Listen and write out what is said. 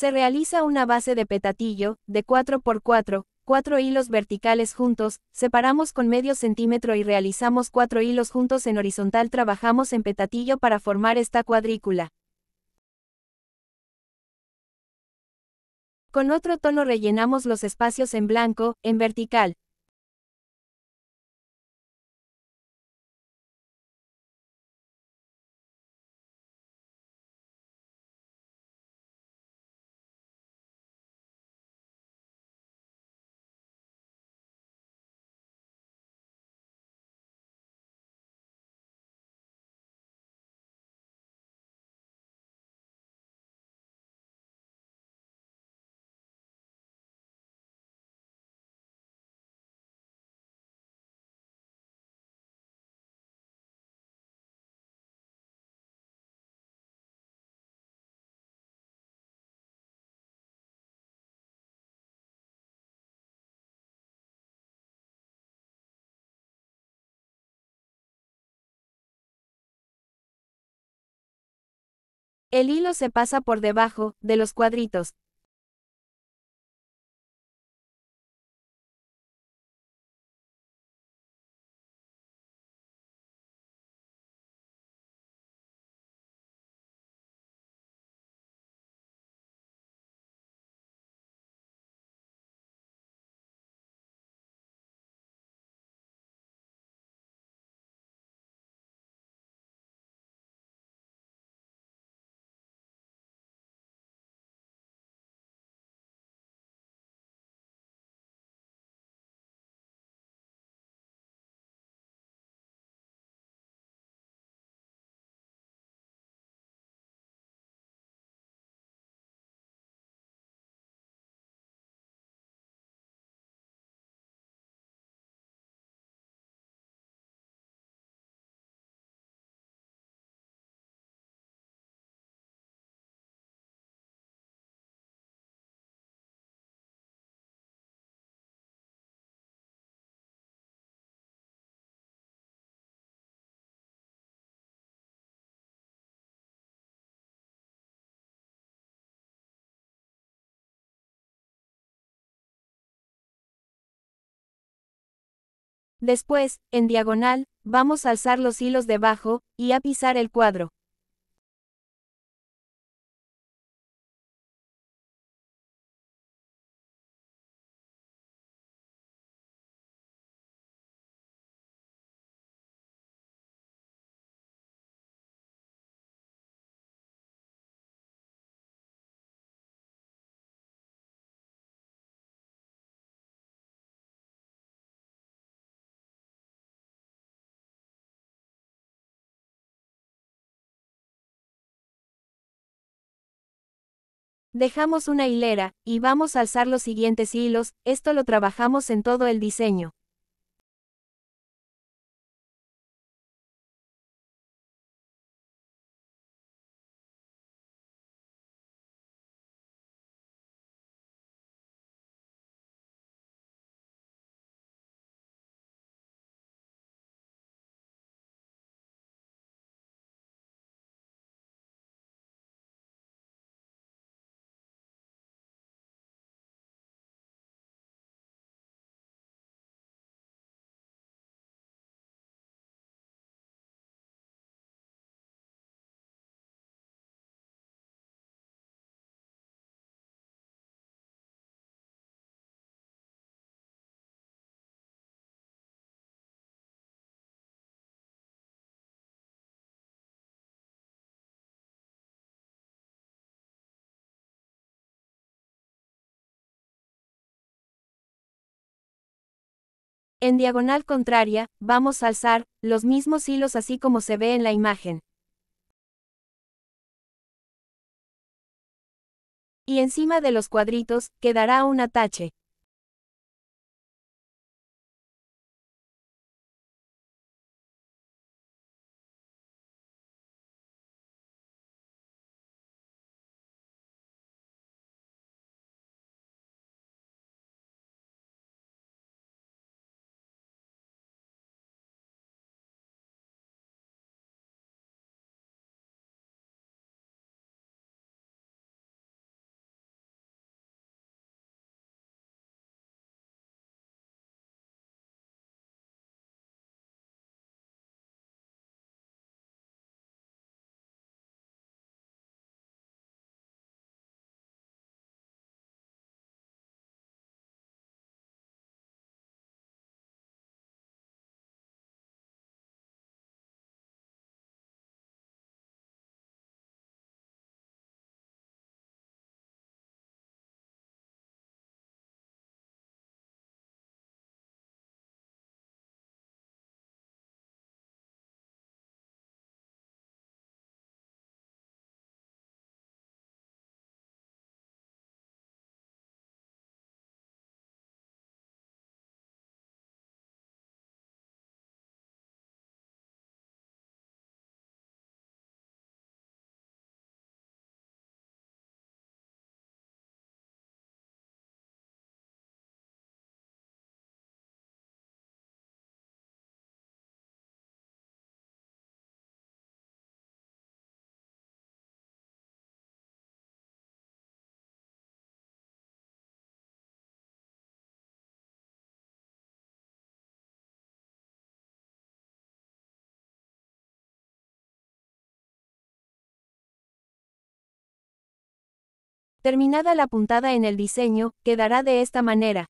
Se realiza una base de petatillo, de 4x4, cuatro hilos verticales juntos, separamos con medio centímetro y realizamos cuatro hilos juntos en horizontal trabajamos en petatillo para formar esta cuadrícula. Con otro tono rellenamos los espacios en blanco, en vertical, El hilo se pasa por debajo de los cuadritos, Después, en diagonal, vamos a alzar los hilos debajo, y a pisar el cuadro. Dejamos una hilera, y vamos a alzar los siguientes hilos, esto lo trabajamos en todo el diseño. En diagonal contraria, vamos a alzar los mismos hilos así como se ve en la imagen. Y encima de los cuadritos, quedará un atache. Terminada la puntada en el diseño, quedará de esta manera,